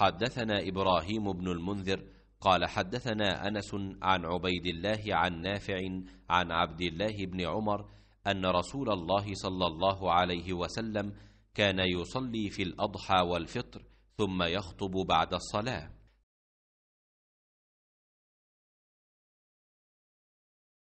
حدثنا ابراهيم بن المنذر قال حدثنا انس عن عبيد الله عن نافع عن عبد الله بن عمر ان رسول الله صلى الله عليه وسلم كان يصلي في الاضحى والفطر ثم يخطب بعد الصلاه